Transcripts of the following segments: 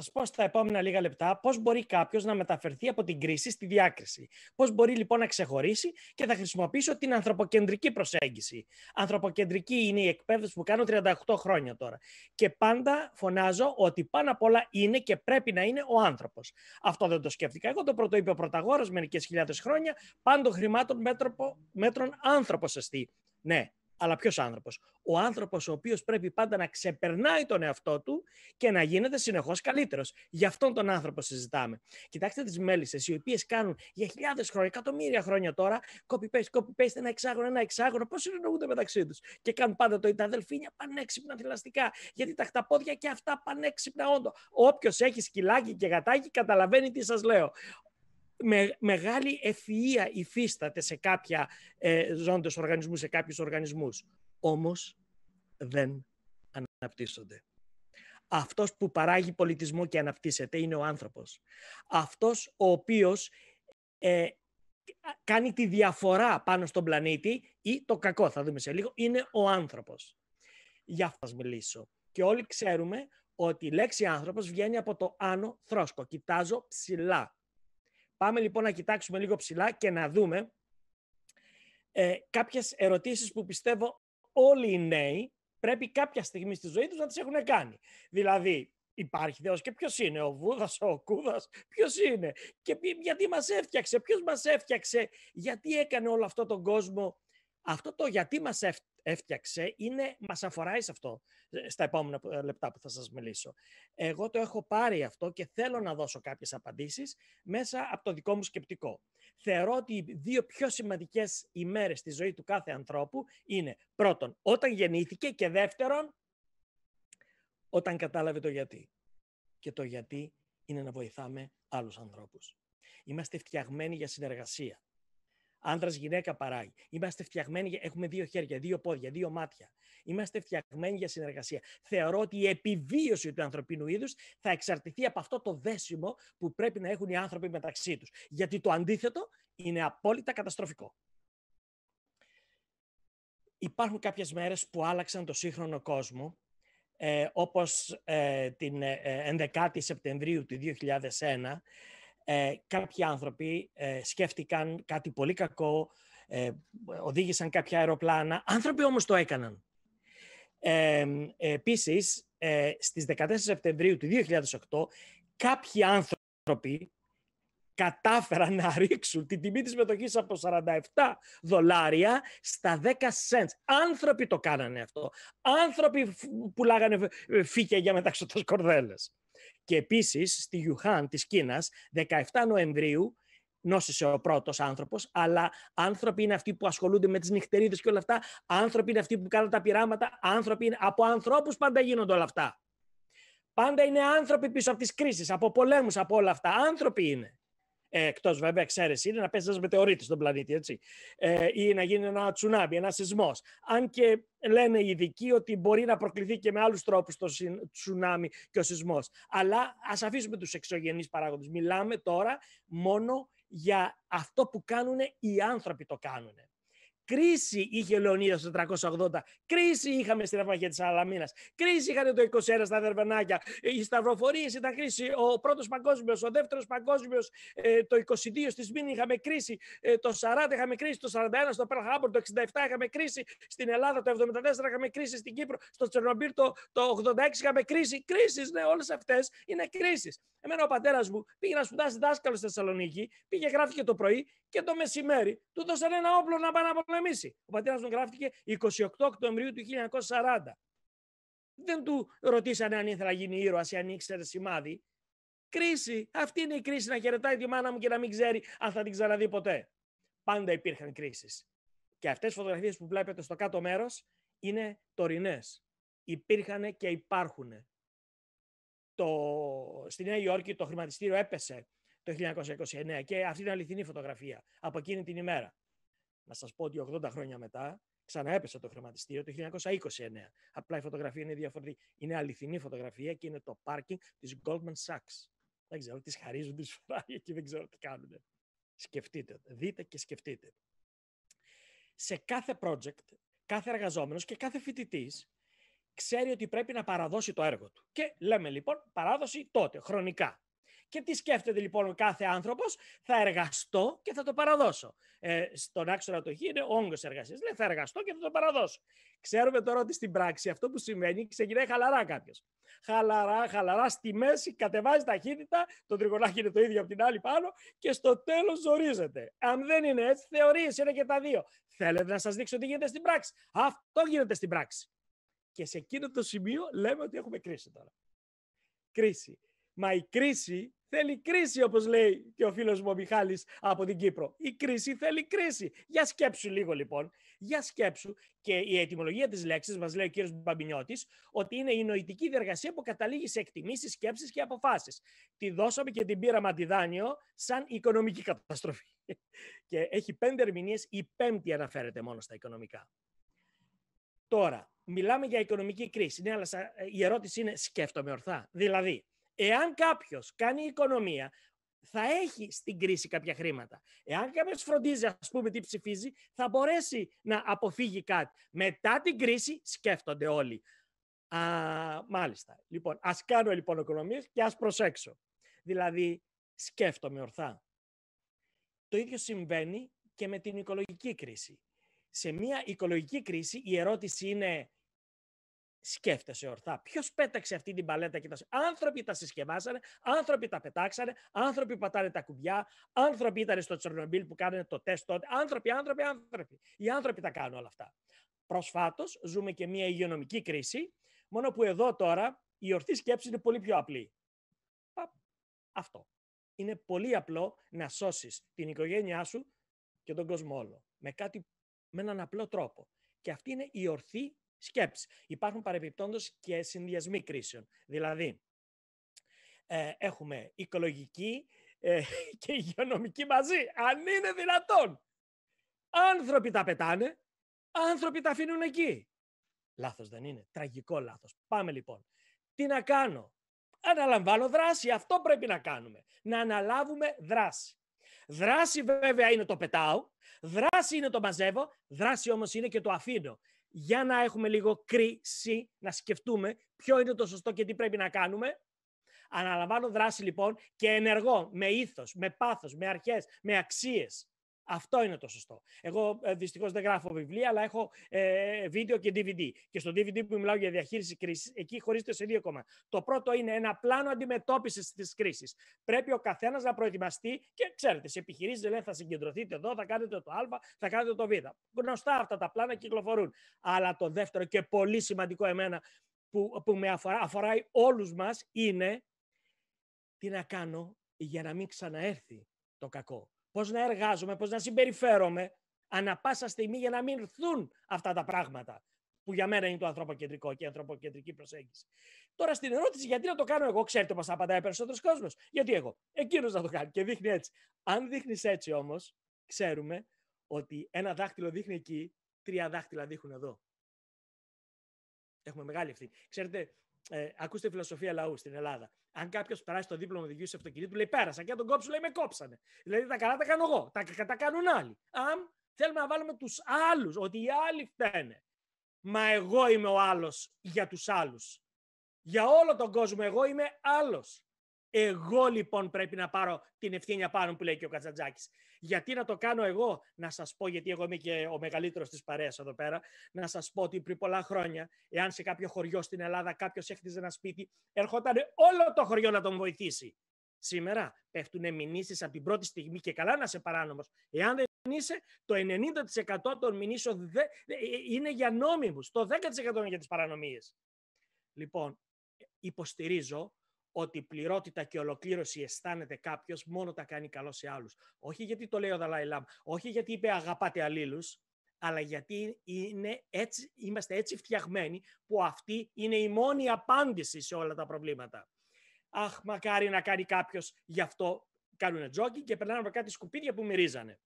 σας πω στα επόμενα λίγα λεπτά πώς μπορεί κάποιος να μεταφερθεί από την κρίση στη διάκριση. Πώς μπορεί λοιπόν να ξεχωρίσει και θα χρησιμοποιήσω την ανθρωποκεντρική προσέγγιση. Ανθρωποκεντρική είναι η εκπαίδευση που κάνω 38 χρόνια τώρα. Και πάντα φωνάζω ότι πάνω απ' όλα είναι και πρέπει να είναι ο άνθρωπος. Αυτό δεν το σκέφτηκα εγώ, το πρώτο είπε ο πρωταγόρος μερικές χιλιάδες χρόνια, πάντο χρημάτων μέτρων άνθρωπος εστί. Ναι, αλλά ποιος άνθρωπος. Ο άνθρωπος ο οποίος πρέπει πάντα να ξεπερνάει τον εαυτό του και να γίνεται συνεχώς καλύτερος. Γι' αυτόν τον άνθρωπο συζητάμε. Κοιτάξτε τις μέλισσες, οι οποίες κάνουν για χιλιάδες χρόνια, εκατομμύρια χρόνια τώρα, copy-paste, copy-paste, ένα εξάγωνο, ένα εξάγωνο. Πώς συνεννοούνται μεταξύ τους. Και κάνουν πάντα το τα αδελφίνια πανέξυπνα θηλαστικά. Γιατί τα χταπόδια και αυτά πανέξυπνα όντως. Όποιος έχει σκυλάκι και γατάκι καταλαβαίνει τι σας λέω με, μεγάλη ευφυΐα υφίσταται σε κάποια ε, ζώντες οργανισμούς, σε κάποιους οργανισμούς. Όμως δεν αναπτύσσονται. Αυτός που παράγει πολιτισμό και αναπτύσσεται είναι ο άνθρωπος. Αυτός ο οποίος ε, κάνει τη διαφορά πάνω στον πλανήτη ή το κακό, θα δούμε σε λίγο, είναι ο άνθρωπος. Γι' αυτό θα μιλήσω. Και όλοι ξέρουμε ότι η λέξη άνθρωπος βγαίνει από το άνω ανθρωπος Για αυτο μιλησω και Κοιτάζω ψηλά. Πάμε λοιπόν να κοιτάξουμε λίγο ψηλά και να δούμε ε, κάποιες ερωτήσεις που πιστεύω όλοι οι νέοι πρέπει κάποια στιγμή στη ζωή τους να τις έχουν κάνει. Δηλαδή, υπάρχει Θεός και ποιος είναι, ο Βούδας, ο Κούδας, ποιος είναι και γιατί μας έφτιαξε, ποιος μας έφτιαξε, γιατί έκανε όλο αυτό τον κόσμο. Αυτό το γιατί μας έφτιαξε, είναι, μας αφορά σε αυτό ε, στα επόμενα ε, λεπτά που θα σας μιλήσω. Εγώ το έχω πάρει αυτό και θέλω να δώσω κάποιες απαντήσεις μέσα από το δικό μου σκεπτικό. Θεωρώ ότι οι δύο πιο σημαντικές ημέρες στη ζωή του κάθε ανθρώπου είναι πρώτον όταν γεννήθηκε και δεύτερον όταν κατάλαβε το γιατί. Και το γιατί είναι να βοηθάμε άλλους ανθρώπους. Είμαστε φτιαγμένοι για συνεργασία. Άντρας, γυναίκα παράγει. Είμαστε φτιαγμένοι, έχουμε δύο χέρια, δύο πόδια, δύο μάτια. Είμαστε φτιαγμένοι για συνεργασία. Θεωρώ ότι η επιβίωση του ανθρωπίνου είδους θα εξαρτηθεί από αυτό το δέσιμο που πρέπει να έχουν οι άνθρωποι μεταξύ τους. Γιατί το αντίθετο είναι απόλυτα καταστροφικό. Υπάρχουν κάποιες μέρες που άλλαξαν το σύγχρονο κόσμο, ε, όπως ε, την 11η ε, ε, Σεπτεμβρίου του 2001, ε, κάποιοι άνθρωποι ε, σκέφτηκαν κάτι πολύ κακό, ε, οδήγησαν κάποια αεροπλάνα. Άνθρωποι όμως το έκαναν. Ε, επίσης, στις 14 Σεπτεμβρίου του 2008, κάποιοι άνθρωποι κατάφεραν να ρίξουν την τιμή της μετοχής από 47 δολάρια στα 10 cents. Άνθρωποι το κάνανε αυτό. Άνθρωποι που πουλάγανε φύκια για μεταξωτές κορδέλες. Και επίσης στη Γιουχάν της Κίνας, 17 Νοεμβρίου, νόσησε ο πρώτος άνθρωπος, αλλά άνθρωποι είναι αυτοί που ασχολούνται με τις νυχτερίδες και όλα αυτά. Άνθρωποι είναι αυτοί που κάνουν τα πειράματα. Άνθρωποι είναι... Από ανθρώπους πάντα γίνονται όλα αυτά. Πάντα είναι άνθρωποι πίσω από τις κρίσεις, από πολέμους, από όλα αυτά. Άνθρωποι είναι. Ε, Εκτός βέβαια εξαίρεση είναι να πέσει ένα μετεωρίτης στον πλανήτη, έτσι. Ε, ή να γίνει ένα τσουνάμι, ένα σεισμός. Αν και λένε οι ειδικοί ότι μπορεί να προκληθεί και με άλλους τρόπους το τσουνάμι και ο σεισμός. Αλλά ας αφήσουμε τους εξωγενείς παράγοντες. Μιλάμε τώρα μόνο για αυτό που κάνουν οι άνθρωποι το κάνουν. Κρίση είχε ο Λεωνίδας το 380. Κρίση είχαμε στην ναυμαχία της Αλαμίνας. Κρίση είχαν το 21 στα Δερβενάκια. Οι σταυροφορίες ήταν κρίση. Ο πρώτος παγκόσμιος, ο δεύτερος παγκόσμιος, ε, το 22 στη Σμήνη ε, είχαμε κρίση. Το 40 είχαμε κρίση. Το 41 στο Pearl Harbor. Το 67 είχαμε κρίση. Στην Ελλάδα το 74 είχαμε κρίση. Στην Κύπρο, στο Τσερνομπίλ το, το 86 είχαμε κρίση. Κρίσεις, ναι, όλες αυτές είναι κρίσεις. Εμένα ο πατέρας μου πήγε να σπουδάσει δάσκαλο στη Θεσσαλονίκη, πήγε γράφηκε το πρωί και το μεσημέρι του δώσαν ένα όπλο να πάνε γαμίσει. Ο πατέρας μου γράφτηκε 28 Οκτωβρίου του 1940. Δεν του ρωτήσανε αν ήθελα να γίνει ήρωας ή αν ήξερε σημάδι. Κρίση. Αυτή είναι η κρίση να χαιρετάει τη μάνα μου και να μην ξέρει αν θα την ξαναδεί ποτέ. Πάντα υπήρχαν κρίσεις. Και αυτές οι φωτογραφίες που βλέπετε στο κάτω μέρος είναι τωρινές. Υπήρχαν και υπάρχουν. Το... Στη Νέα Υόρκη το χρηματιστήριο έπεσε το 1929 και αυτή είναι αληθινή φωτογραφία από εκείνη την ημέρα να σας πω ότι 80 χρόνια μετά ξαναέπεσε το χρηματιστήριο το 1929. Απλά η φωτογραφία είναι διαφορετική. Είναι αληθινή φωτογραφία και είναι το πάρκινγκ της Goldman Sachs. Δεν ξέρω, τις χαρίζουν τις φράγια και δεν ξέρω τι κάνουν. Σκεφτείτε, δείτε και σκεφτείτε. Σε κάθε project, κάθε εργαζόμενος και κάθε φοιτητής ξέρει ότι πρέπει να παραδώσει το έργο του. Και λέμε λοιπόν παράδοση τότε, χρονικά. Και τι σκέφτεται λοιπόν ο κάθε άνθρωπος, θα εργαστώ και θα το παραδώσω. Ε, στον άξονα το χ είναι όγκος εργασίας. Λέει, θα εργαστώ και θα το παραδώσω. Ξέρουμε τώρα ότι στην πράξη αυτό που σημαίνει ξεκινάει χαλαρά κάποιος. Χαλαρά, χαλαρά στη μέση, κατεβάζει ταχύτητα, το τριγωνάκι είναι το ίδιο από την άλλη πάνω και στο τέλος ζορίζεται. Αν δεν είναι έτσι, θεωρίε είναι και τα δύο. Θέλετε να σας δείξω τι γίνεται στην πράξη. Αυτό γίνεται στην πράξη. Και σε εκείνο το σημείο λέμε ότι έχουμε κρίση τώρα. Κρίση. Μα η κρίση Θέλει κρίση, όπως λέει και ο φίλος μου ο Μιχάλης από την Κύπρο. Η κρίση θέλει κρίση. Για σκέψου λίγο λοιπόν. Για σκέψου και η ετοιμολογία της λέξης, μας λέει ο κύριος Μπαμπινιώτης, ότι είναι η νοητική διεργασία που καταλήγει σε εκτιμήσεις, σκέψεις και αποφάσεις. Τη δώσαμε και την πήραμε αντιδάνειο σαν οικονομική καταστροφή. Και έχει πέντε ερμηνείες, η πέμπτη αναφέρεται μόνο στα οικονομικά. Τώρα, μιλάμε για οικονομική κρίση. Ναι, αλλά ε, η ερώτηση είναι σκέφτομαι ορθά. Δηλαδή, Εάν κάποιος κάνει οικονομία, θα έχει στην κρίση κάποια χρήματα. Εάν κάποιος φροντίζει, ας πούμε, τι ψηφίζει, θα μπορέσει να αποφύγει κάτι. Μετά την κρίση σκέφτονται όλοι. Α, μάλιστα. Λοιπόν, ας κάνω λοιπόν οικονομίες και ας προσέξω. Δηλαδή, σκέφτομαι ορθά. Το ίδιο συμβαίνει και με την οικολογική κρίση. Σε μια οικολογική κρίση η ερώτηση είναι σκέφτεσαι ορθά. Ποιος πέταξε αυτή την παλέτα και τα. Άνθρωποι τα συσκευάσανε, άνθρωποι τα πετάξανε, άνθρωποι πατάνε τα κουμπιά, άνθρωποι ήταν στο Τσερνομπίλ που κάνανε το τεστ τότε. Άνθρωποι, άνθρωποι, άνθρωποι. Οι άνθρωποι τα κάνουν όλα αυτά. Προσφάτως ζούμε και μια υγειονομική κρίση, μόνο που εδώ τώρα η ορθή σκέψη είναι πολύ πιο απλή. Αυτό. Είναι πολύ απλό να σώσεις την οικογένειά σου και τον κόσμο όλο. Με, κάτι, με έναν απλό τρόπο. Και αυτή είναι η ορθή σκέψη. Υπάρχουν παρεμπιπτόντως και συνδυασμοί κρίσεων. Δηλαδή, ε, έχουμε οικολογική ε, και υγειονομική μαζί, αν είναι δυνατόν. Άνθρωποι τα πετάνε, άνθρωποι τα αφήνουν εκεί. Λάθος δεν είναι, τραγικό λάθος. Πάμε λοιπόν. Τι να κάνω. Αναλαμβάνω δράση, αυτό πρέπει να κάνουμε. Να αναλάβουμε δράση. Δράση βέβαια είναι το πετάω, δράση είναι το μαζεύω, δράση όμως είναι και το αφήνω για να έχουμε λίγο κρίση, να σκεφτούμε ποιο είναι το σωστό και τι πρέπει να κάνουμε. Αναλαμβάνω δράση λοιπόν και ενεργώ με ήθος, με πάθος, με αρχές, με αξίες. Αυτό είναι το σωστό. Εγώ ε, δυστυχώς δεν γράφω βιβλία, αλλά έχω ε, βίντεο και DVD. Και στο DVD που μιλάω για διαχείριση κρίσης, εκεί χωρίζεται σε δύο κόμματα. Το πρώτο είναι ένα πλάνο αντιμετώπισης της κρίσης. Πρέπει ο καθένας να προετοιμαστεί και ξέρετε, σε επιχειρήσεις λένε θα συγκεντρωθείτε εδώ, θα κάνετε το Α, θα κάνετε το Β. Γνωστά αυτά τα πλάνα κυκλοφορούν. Αλλά το δεύτερο και πολύ σημαντικό εμένα που, που με αφορά, αφορά όλους μας είναι τι να κάνω για να μην ξαναέρθει το κακό. Πώς να εργάζομαι, πώς να συμπεριφέρομαι ανά πάσα στιγμή για να μην έρθουν αυτά τα πράγματα που για μένα είναι το ανθρωποκεντρικό και η ανθρωποκεντρική προσέγγιση. Τώρα στην ερώτηση γιατί να το κάνω εγώ, ξέρετε πώς απαντάει περισσότερος κόσμος. Γιατί εγώ, εκείνος να το κάνει και δείχνει έτσι. Αν δείχνεις έτσι όμως, ξέρουμε ότι ένα δάχτυλο δείχνει εκεί, τρία δάχτυλα δείχνουν εδώ. Έχουμε μεγάλη ευθύνη. Ξέρετε, ε, ακούστε φιλοσοφία λαού στην Ελλάδα. Αν κάποιος περάσει το δίπλωμα οδηγού σε αυτοκινήτου, λέει πέρασα και αν τον κόψουν, λέει με κόψανε. Δηλαδή τα καλά τα κάνω εγώ. Τα, τα κάνουν άλλοι. Αν θέλουμε να βάλουμε τους άλλους, ότι οι άλλοι φταίνε. Μα εγώ είμαι ο άλλος για τους άλλους. Για όλο τον κόσμο, εγώ είμαι άλλος. Εγώ λοιπόν πρέπει να πάρω την ευθύνη απάνω που λέει και ο Κατζατζάκη. Γιατί να το κάνω εγώ, να σας πω, γιατί εγώ είμαι και ο μεγαλύτερος της παρέας εδώ πέρα, να σας πω ότι πριν πολλά χρόνια, εάν σε κάποιο χωριό στην Ελλάδα κάποιος έχτιζε ένα σπίτι, ερχόταν όλο το χωριό να τον βοηθήσει. Σήμερα πέφτουν μηνύσεις από την πρώτη στιγμή και καλά να είσαι παράνομος. Εάν δεν είσαι, το 90% των μηνύσεων ε, ε, είναι για νόμιμους, το 10% είναι για τις παρανομίες. Λοιπόν, υποστηρίζω ότι πληρότητα και ολοκλήρωση αισθάνεται κάποιος μόνο τα κάνει καλό σε άλλους. Όχι γιατί το λέει ο Δαλάη Λάμ, όχι γιατί είπε αγαπάτε αλλήλους, αλλά γιατί είναι έτσι, είμαστε έτσι φτιαγμένοι που αυτή είναι η μόνη απάντηση σε όλα τα προβλήματα. Αχ, μακάρι να κάνει κάποιος γι' αυτό κάνουν τζόκι και περνάνε από κάτι σκουπίδια που μυρίζανε.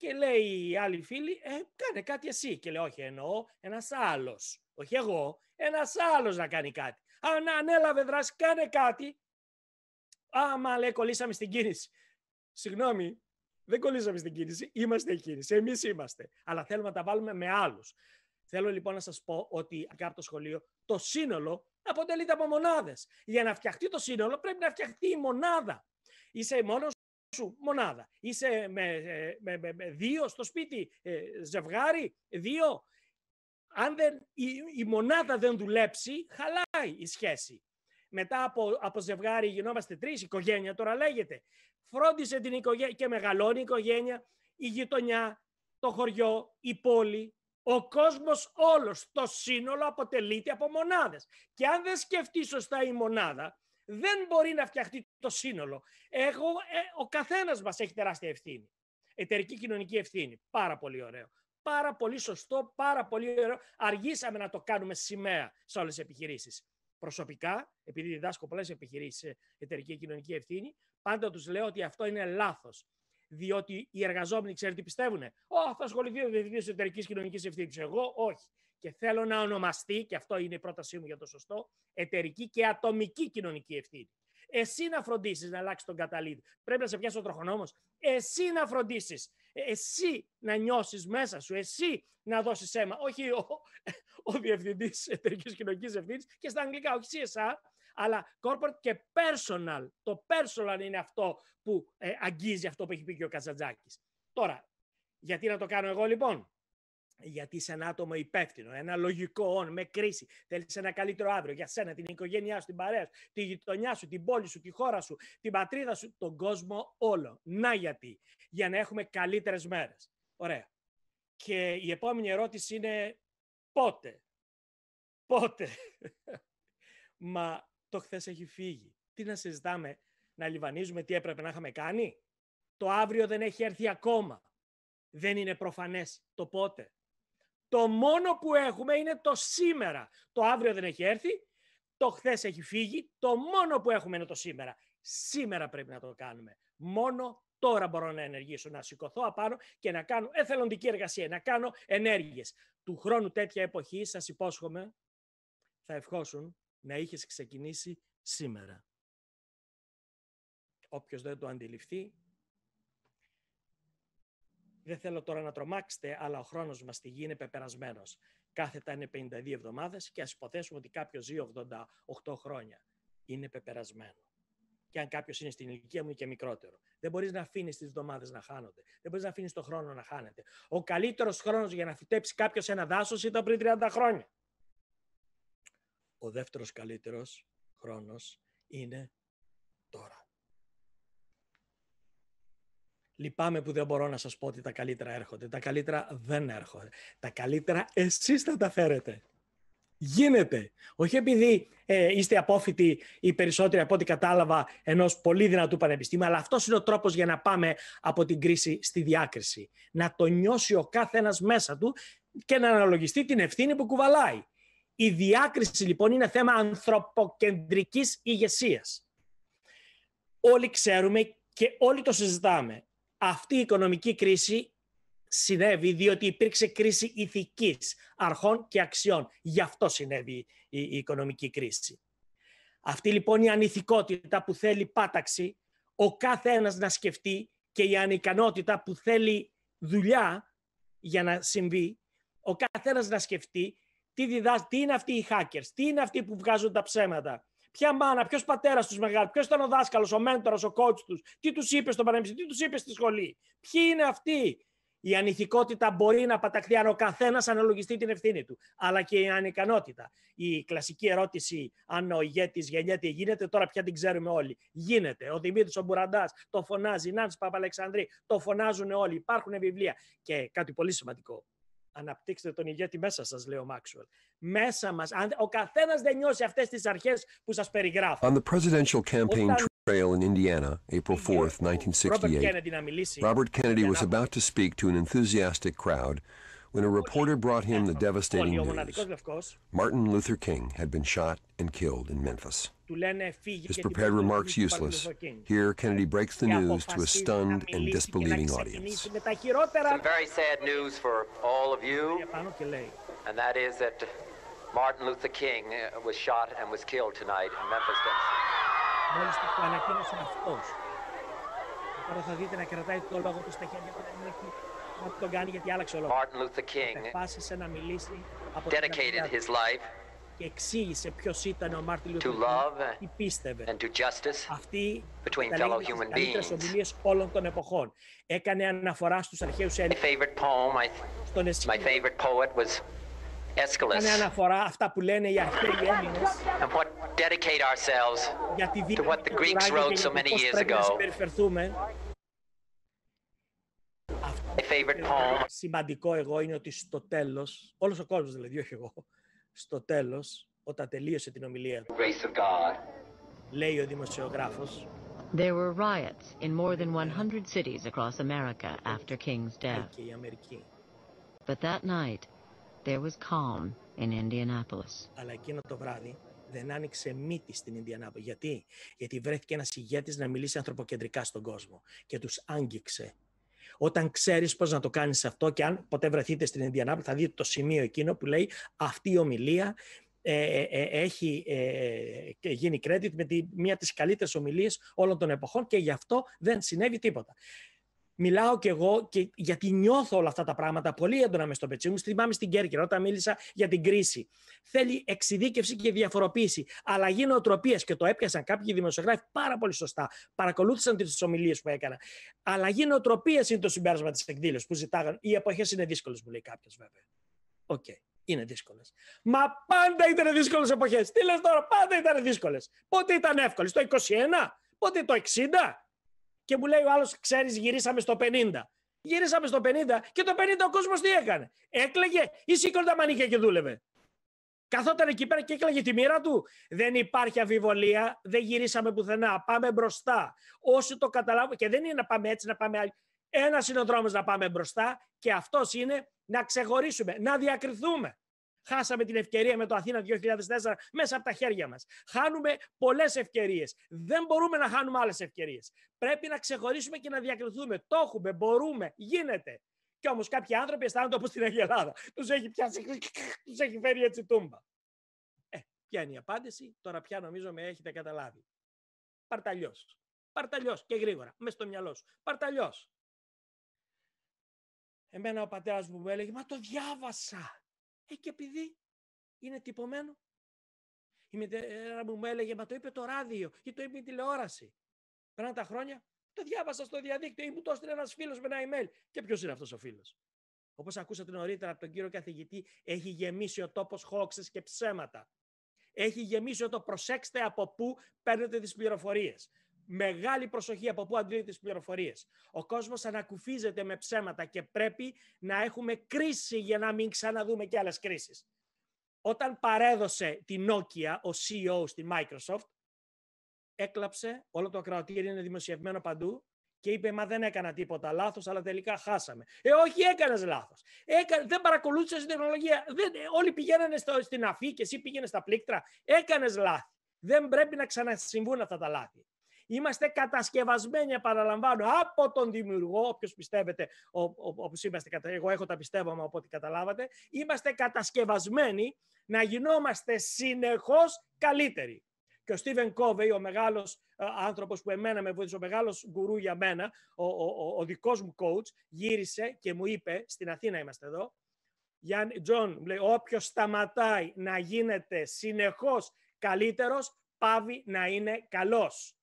Και λέει η άλλη φίλη, ε, κάνε κάτι εσύ. Και λέει, όχι, εννοώ ένας άλλος. Όχι εγώ, ένας άλλος να κάνει κάτι. Αν ανέλαβε ναι, δράση, κάνε κάτι. Άμα λέει, κολλήσαμε στην κίνηση. Συγγνώμη, δεν κολλήσαμε στην κίνηση. Είμαστε η κίνηση. Εμείς είμαστε. Αλλά θέλουμε να τα βάλουμε με άλλους. Θέλω λοιπόν να σας πω ότι από το σχολείο το σύνολο αποτελείται από μονάδες. Για να φτιαχτεί το σύνολο πρέπει να φτιαχτεί η μονάδα. Είσαι μόνος μονάδα. Είσαι με, ε, με, με, με δύο στο σπίτι, ε, ζευγάρι, δύο. Αν δεν, η, η, μονάδα δεν δουλέψει, χαλάει η σχέση. Μετά από, από ζευγάρι γινόμαστε τρεις, οικογένεια τώρα λέγεται. Φρόντισε την οικογένεια και μεγαλώνει η οικογένεια, η γειτονιά, το χωριό, η πόλη, ο κόσμος όλος, το σύνολο αποτελείται από μονάδες. Και αν δεν σκεφτεί σωστά η μονάδα, δεν μπορεί να φτιαχτεί το σύνολο. Εγώ, ε, ο καθένας μας έχει τεράστια ευθύνη. Εταιρική κοινωνική ευθύνη. Πάρα πολύ ωραίο. Πάρα πολύ σωστό, πάρα πολύ ωραίο. Αργήσαμε να το κάνουμε σημαία σε όλες τις επιχειρήσεις. Προσωπικά, επειδή διδάσκω πολλές επιχειρήσεις ε, εταιρική κοινωνική ευθύνη, πάντα τους λέω ότι αυτό είναι λάθος. Διότι οι εργαζόμενοι, ξέρετε τι πιστεύουν. Ω, θα ασχοληθεί ο διευθυντής εταιρικής κοινωνικής ευθύνης. Εγώ όχι. Και θέλω να ονομαστεί, και αυτό είναι η πρότασή μου για το σωστό, εταιρική και ατομική κοινωνική ευθύνη. Εσύ να φροντίσεις να αλλάξεις τον καταλήτη. Πρέπει να σε πιάσει ο τροχονόμος. Εσύ να φροντίσεις. Ε, εσύ να νιώσεις μέσα σου. Εσύ να δώσεις αίμα. Όχι ο, ο διευθυντής εταιρικής κοινωνικής ευθύνης και στα αγγλικά, όχι εσά, αλλά corporate και personal. Το personal είναι αυτό που ε, αγγίζει αυτό που έχει πει και ο Κατζατζάκη. Τώρα, γιατί να το κάνω εγώ λοιπόν γιατί είσαι ένα άτομο υπεύθυνο, ένα λογικό όν με κρίση. Θέλεις ένα καλύτερο αύριο για σένα, την οικογένειά σου, την παρέα σου, τη γειτονιά σου, την πόλη σου, τη χώρα σου, την πατρίδα σου, τον κόσμο όλο. Να γιατί. Για να έχουμε καλύτερες μέρες. Ωραία. Και η επόμενη ερώτηση είναι πότε. Πότε. Μα το χθες έχει φύγει. Τι να συζητάμε, να λιβανίζουμε τι έπρεπε να είχαμε κάνει. Το αύριο δεν έχει έρθει ακόμα. Δεν είναι προφανές το πότε. Το μόνο που έχουμε είναι το σήμερα. Το αύριο δεν έχει έρθει, το χθες έχει φύγει. Το μόνο που έχουμε είναι το σήμερα. Σήμερα πρέπει να το κάνουμε. Μόνο τώρα μπορώ να ενεργήσω, να σηκωθώ απάνω και να κάνω εθελοντική εργασία, να κάνω ενέργειες. Του χρόνου τέτοια εποχή, σας υπόσχομαι, θα ευχόσουν να είχες ξεκινήσει σήμερα. Όποιος δεν το αντιληφθεί, δεν θέλω τώρα να τρομάξετε, αλλά ο χρόνος μας στη γη είναι πεπερασμένος. Κάθετα είναι 52 εβδομάδες και ας υποθέσουμε ότι κάποιος ζει 88 χρόνια. Είναι πεπερασμένο. Και αν κάποιος είναι στην ηλικία μου και μικρότερο. Δεν μπορείς να αφήνεις τις εβδομάδες να χάνονται. Δεν μπορείς να αφήνεις τον χρόνο να χάνεται. Ο καλύτερος χρόνος για να φυτέψει κάποιος ένα δάσος ήταν πριν 30 χρόνια. Ο δεύτερος καλύτερος χρόνος είναι Λυπάμαι που δεν μπορώ να σας πω ότι τα καλύτερα έρχονται. Τα καλύτερα δεν έρχονται. Τα καλύτερα εσείς θα τα φέρετε. Γίνεται. Όχι επειδή ε, είστε απόφοιτοι ή περισσότεροι από ό,τι κατάλαβα ενός πολύ δυνατού πανεπιστήμιου, αλλά αυτός είναι ο τρόπος για να πάμε από την κρίση στη διάκριση. Να το νιώσει ο κάθε καθένας μέσα του και να αναλογιστεί την ευθύνη που κουβαλάει. Η διάκριση λοιπόν είναι θέμα ανθρωποκεντρικής ηγεσίας. Όλοι ξέρουμε και όλοι το συζητάμε. Αυτή η οικονομική κρίση συνέβη διότι υπήρξε κρίση ηθικής, αρχών και αξιών. Γι' αυτό συνέβη η, οικονομική κρίση. Αυτή λοιπόν η ανηθικότητα που θέλει πάταξη, ο κάθε ένας να σκεφτεί και η ανικανότητα που θέλει δουλειά για να συμβεί, ο καθένας να σκεφτεί τι, τι είναι αυτοί οι hackers, τι είναι αυτοί που βγάζουν τα ψέματα, Ποια μάνα, ποιος πατέρας τους μεγάλο, ποιος ήταν ο δάσκαλος, ο μέντορας, ο κότσου τους, τι τους είπες στο πανεπιστήμιο, τι τους είπες στη σχολή. Ποιοι είναι αυτοί. Η ανηθικότητα μπορεί να παταχθεί αν ο καθένας αναλογιστεί την ευθύνη του, αλλά και η ανικανότητα. Η κλασική ερώτηση, αν ο ηγέτης γεννιέται γίνεται, τώρα πια την ξέρουμε όλοι. Γίνεται. Ο Δημήτρης ο Μπουραντάς το φωνάζει, η Νάνση Παπαλεξανδρή το φωνάζουν όλοι. Υπάρχουν βιβλία. Και κάτι πολύ σημαντικό. Αναπτύξτε τον ηγέτη μέσα σας, λέει ο Μάξουελ. Μέσα μας. Αν, ο καθένας δεν νιώσει αυτές τις αρχές που σας περιγράφω. On the presidential campaign trail in Indiana, April 4th, 1968, Robert Kennedy was about to speak to an enthusiastic crowd when a reporter brought him the devastating news. Martin Luther King had been shot and killed in Memphis. His prepared remarks useless. Here, Kennedy breaks the news to a stunned and disbelieving audience. Some very sad news for all of you, and that is that Martin Luther King uh, was shot and was killed tonight in Memphis, Ό,τι τον κάνει γιατί άλλαξε όλο. Martin Luther King να μιλήσει από dedicated his life και εξήγησε ποιος ήταν ο Μάρτιν Λούθερ Κίνγκ τι πίστευε. justice Αυτή between fellow human beings. ομιλίες όλων των εποχών. Έκανε αναφορά στους αρχαίους My favorite poet was Έκανε αναφορά αυτά που λένε οι αρχαίοι Έλληνες. And what dedicate ourselves what the Greeks wrote so many years ago favorite poem. Σημαντικό εγώ είναι ότι στο τέλος, όλος ο κόσμος δηλαδή, όχι εγώ, στο τέλος, όταν τελείωσε την ομιλία λέει ο δημοσιογράφος, There were riots in more than 100 cities across America after King's death. But that night, there was calm in Indianapolis. Αλλά εκείνο το βράδυ δεν άνοιξε μύτη στην Ινδιανάπολη. Γιατί? Γιατί βρέθηκε ένας ηγέτης να μιλήσει ανθρωποκεντρικά στον κόσμο και τους άγγιξε όταν ξέρεις πώς να το κάνεις αυτό, και αν ποτέ βρεθείτε στην Ινδιανάπολη, θα δείτε το σημείο εκείνο που λέει αυτή η ομιλία ε, ε, ε έχει ε, γίνει credit με τη, μία της τις καλύτερες ομιλίες όλων των εποχών και γι' αυτό δεν συνέβη τίποτα μιλάω κι εγώ και γιατί νιώθω όλα αυτά τα πράγματα πολύ έντονα μες στο πετσί μου. Θυμάμαι στην Κέρκυρα όταν μίλησα για την κρίση. Θέλει εξειδίκευση και διαφοροποίηση, αλλαγή νοοτροπίας και το έπιασαν κάποιοι δημοσιογράφοι πάρα πολύ σωστά. Παρακολούθησαν τις ομιλίες που έκανα. Αλλαγή νοοτροπίας είναι το συμπέρασμα της εκδήλωσης που ζητάγαν. Οι εποχές είναι δύσκολες, μου λέει κάποιος βέβαια. Οκ. Είναι δύσκολες. Μα πάντα ήταν δύσκολες εποχές. Τι λες τώρα, πάντα ήταν δύσκολες. Πότε ήταν εύκολες, το 21, πότε το 60, και μου λέει ο άλλος, ξέρεις, γυρίσαμε στο 50. Γυρίσαμε στο 50 και το 50 ο κόσμος τι έκανε. Έκλαιγε ή σήκωνε τα μανίκια και δούλευε. Καθόταν εκεί πέρα και έκλαιγε τη μοίρα του. Δεν υπάρχει αμφιβολία, δεν γυρίσαμε πουθενά. Πάμε μπροστά. Όσοι το καταλάβουν, και δεν είναι να πάμε έτσι, να πάμε άλλοι. Ένας είναι ο δρόμος να πάμε μπροστά και αυτός είναι να ξεχωρίσουμε, να διακριθούμε. Χάσαμε την ευκαιρία με το Αθήνα 2004 μέσα από τα χέρια μας. Χάνουμε πολλές ευκαιρίες. Δεν μπορούμε να χάνουμε άλλες ευκαιρίες. Πρέπει να ξεχωρίσουμε και να διακριθούμε. Το έχουμε, μπορούμε, γίνεται. Κι όμως κάποιοι άνθρωποι αισθάνονται όπως στην Αγία Ελλάδα. Τους έχει πιάσει, τους έχει φέρει έτσι τούμπα. Ε, ποια είναι η απάντηση, τώρα πια νομίζω με έχετε καταλάβει. Παρταλιώ. Παρταλιώ και γρήγορα, Μέσα στο μυαλό σου. Παρταλιώ. Εμένα ο πατέρας μου μου έλεγε, Μα το διάβασα. Ε, και επειδή είναι τυπωμένο. Η μητέρα μου μου έλεγε, μα το είπε το ράδιο ή το είπε η τηλεόραση. Περνάνε τα χρόνια, το ειπε η τηλεοραση Περάν τα χρονια το διαβασα στο διαδίκτυο ή μου το έστειλε ένας φίλος με ένα email. Και ποιος είναι αυτός ο φίλος. Όπως ακούσατε νωρίτερα από τον κύριο καθηγητή, έχει γεμίσει ο τόπος χώξε και ψέματα. Έχει γεμίσει το προσέξτε από πού παίρνετε τις πληροφορίες. Μεγάλη προσοχή από πού αντλεί τις πληροφορίες. Ο κόσμος ανακουφίζεται με ψέματα και πρέπει να έχουμε κρίση για να μην ξαναδούμε και άλλες κρίσεις. Όταν παρέδωσε την Nokia, ο CEO στη Microsoft, έκλαψε, όλο το ακροατήριο είναι δημοσιευμένο παντού, και είπε, μα δεν έκανα τίποτα λάθος, αλλά τελικά χάσαμε. Ε, όχι, έκανες λάθος. Έκα... δεν παρακολούθησες την τεχνολογία. Δεν... Ε, όλοι πηγαίνανε στο... στην αφή και εσύ πήγαινες στα πλήκτρα. Έκανες λάθη. Δεν πρέπει να ξανασυμβούν αυτά τα λάθη. Είμαστε κατασκευασμένοι, επαναλαμβάνω, από τον δημιουργό, όποιος πιστεύετε, όπως είμαστε, εγώ έχω τα πιστεύω, από ό,τι καταλάβατε, είμαστε κατασκευασμένοι να γινόμαστε συνεχώς καλύτεροι. Και ο Στίβεν Κόβεϊ, ο μεγάλος ε, άνθρωπος που εμένα με βοήθησε, ο μεγάλος γκουρού για μένα, ο, ο, ο, ο δικός μου coach, γύρισε και μου είπε, στην Αθήνα είμαστε εδώ, Τζον, λέει, όποιος σταματάει να γίνεται συνεχώς καλύτερος, πάβει να είναι καλός.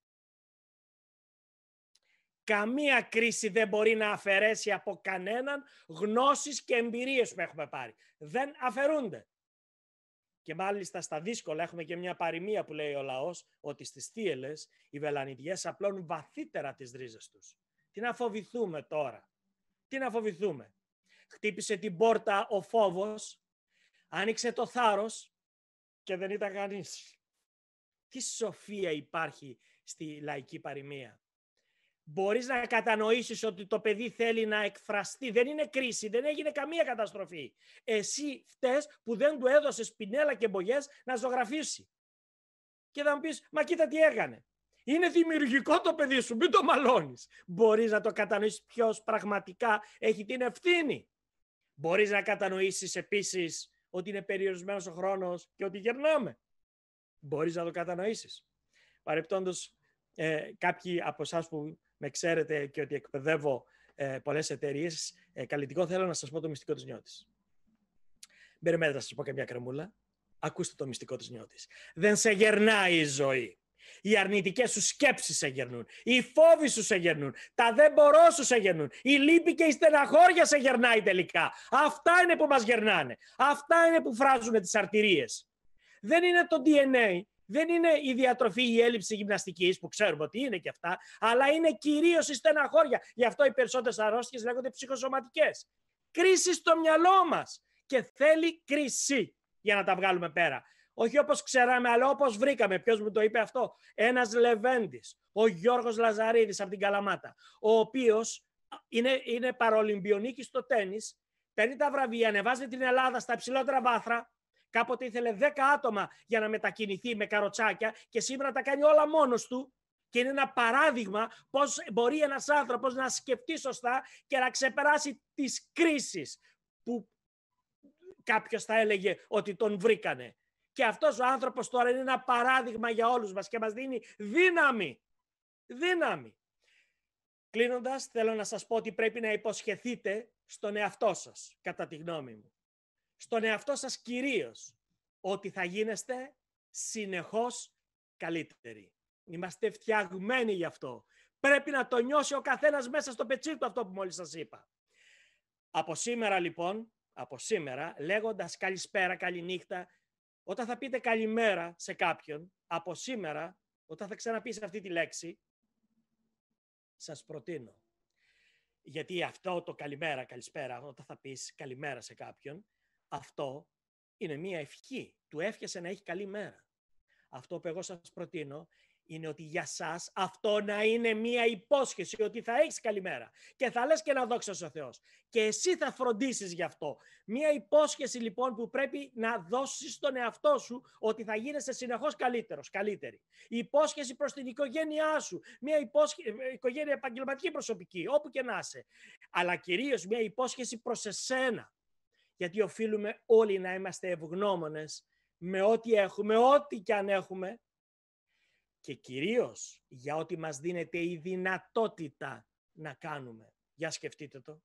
Καμία κρίση δεν μπορεί να αφαιρέσει από κανέναν γνώσεις και εμπειρίες που έχουμε πάρει. Δεν αφαιρούνται. Και μάλιστα στα δύσκολα έχουμε και μια παροιμία που λέει ο λαός ότι στις θύελες οι βελανιδιές απλώνουν βαθύτερα τις ρίζες τους. Τι να φοβηθούμε τώρα. Τι να φοβηθούμε. Χτύπησε την πόρτα ο φόβος, άνοιξε το θάρρος και δεν ήταν κανείς. Τι σοφία υπάρχει στη λαϊκή παροιμία. Μπορείς να κατανοήσεις ότι το παιδί θέλει να εκφραστεί. Δεν είναι κρίση, δεν έγινε καμία καταστροφή. Εσύ φταίς που δεν του έδωσες πινέλα και μπογιές να ζωγραφίσει. Και θα μου πεις, μα κοίτα τι έκανε. Είναι δημιουργικό το παιδί σου, μην το μαλώνεις. Μπορείς να το κατανοήσεις ποιος πραγματικά έχει την ευθύνη. Μπορείς να κατανοήσεις επίσης ότι είναι περιορισμένος ο χρόνος και ότι γερνάμε. Μπορείς να το κατανοήσεις. Παρεπτόντως, ε, κάποιοι από εσάς που με ξέρετε και ότι εκπαιδεύω ε, πολλές εταιρείες. Ε, καλλιτικό θέλω να σας πω το μυστικό της νιώτης. Περιμένετε να σας πω και μια κρεμούλα. Ακούστε το μυστικό της νιώτης. Δεν σε γερνάει η ζωή. Οι αρνητικές σου σκέψεις σε γερνούν. Οι φόβοι σου σε γερνούν. Τα δεν μπορώ σου σε γερνούν. Η λύπη και η στεναχώρια σε γερνάει τελικά. Αυτά είναι που μας γερνάνε. Αυτά είναι που φράζουν τις αρτηρίες. Δεν είναι το DNA, δεν είναι η διατροφή ή η έλλειψη γυμναστικής, που ξέρουμε ότι είναι και αυτά, αλλά είναι κυρίως η στεναχώρια. Γι' αυτό οι περισσότερες αρρώστιες λέγονται ψυχοσωματικές. Κρίση στο μυαλό μας. Και θέλει κρίση για να τα βγάλουμε πέρα. Όχι όπως ξέραμε, αλλά όπως βρήκαμε. Ποιος μου το είπε αυτό, Ένας Λεβέντης, ο Γιώργος Λαζαρίδης από την Καλαμάτα, ο οποίος είναι, είναι παρολυμπιονίκης στο τέννη, παίρνει τα βραβεία, ανεβάζει την Ελλάδα στα υψηλότερα βάθρα Κάποτε ήθελε 10 άτομα για να μετακινηθεί με καροτσάκια και σήμερα τα κάνει όλα μόνος του. Και είναι ένα παράδειγμα πώς μπορεί ένας άνθρωπος να σκεφτεί σωστά και να ξεπεράσει τις κρίσεις που κάποιος θα έλεγε ότι τον βρήκανε. Και αυτός ο άνθρωπος τώρα είναι ένα παράδειγμα για όλους μας και μας δίνει δύναμη. Δύναμη. Κλείνοντας, θέλω να σας πω ότι πρέπει να υποσχεθείτε στον εαυτό σας, κατά τη γνώμη μου στον εαυτό σας κυρίως ότι θα γίνεστε συνεχώς καλύτεροι. Είμαστε φτιαγμένοι γι' αυτό. Πρέπει να το νιώσει ο καθένας μέσα στο πετσί του αυτό που μόλις σας είπα. Από σήμερα λοιπόν, από σήμερα, λέγοντας καλησπέρα, καληνύχτα, όταν θα πείτε καλημέρα σε κάποιον, από σήμερα, όταν θα ξαναπείς αυτή τη λέξη, σας προτείνω. Γιατί αυτό το καλημέρα, καλησπέρα, όταν θα πεις καλημέρα σε κάποιον, αυτό είναι μία ευχή. Του εύχεσαι να έχει καλή μέρα. Αυτό που εγώ σας προτείνω είναι ότι για σας αυτό να είναι μία υπόσχεση ότι θα έχεις καλή μέρα και θα λες και να δόξα ο Θεός. Και εσύ θα φροντίσεις γι' αυτό. Μία υπόσχεση λοιπόν που πρέπει να δώσεις στον εαυτό σου ότι θα γίνεσαι συνεχώς καλύτερος, καλύτερη. Η υπόσχεση προς την οικογένειά σου, μία ε, οικογένεια επαγγελματική προσωπική, όπου και να είσαι. Αλλά κυρίως μία υπόσχεση προς εσένα γιατί οφείλουμε όλοι να είμαστε ευγνώμονες με ό,τι έχουμε, ό,τι κι αν έχουμε και κυρίως για ό,τι μας δίνεται η δυνατότητα να κάνουμε. Για σκεφτείτε το.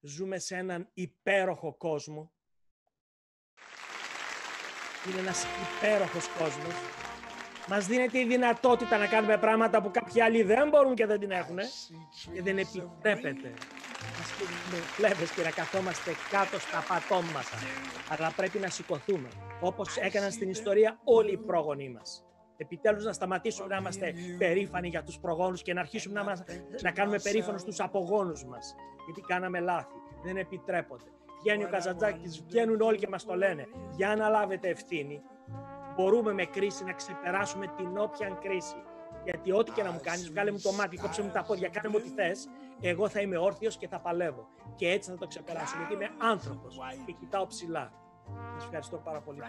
Ζούμε σε έναν υπέροχο κόσμο. Είναι ένας υπέροχος κόσμος. Μας δίνεται η δυνατότητα να κάνουμε πράγματα που κάποιοι άλλοι δεν μπορούν και δεν την έχουν και δεν επιτρέπεται Βλέπεις και να καθόμαστε κάτω στα πατώματα, αλλά πρέπει να σηκωθούμε, όπως έκαναν στην ιστορία όλοι οι πρόγονοί μας. Επιτέλους να σταματήσουμε να είμαστε περήφανοι για τους προγόνους και να αρχίσουμε να, να κάνουμε περήφανοι τους απογόνους μας, γιατί κάναμε λάθη, δεν επιτρέπονται. Βγαίνει ο Καζαντζάκης, βγαίνουν όλοι και μας το λένε. Για να λάβετε ευθύνη, μπορούμε με κρίση να ξεπεράσουμε την όποια κρίση. Γιατί ό,τι και να μου κάνεις, βγάλε μου το μάτι, κόψε μου τα πόδια, κάνε μου ό,τι θες. Εγώ θα είμαι όρθιος και θα παλεύω. Και έτσι θα το ξεπεράσω, γιατί είμαι άνθρωπος και κοιτάω ψηλά. Σας ευχαριστώ πάρα πολύ.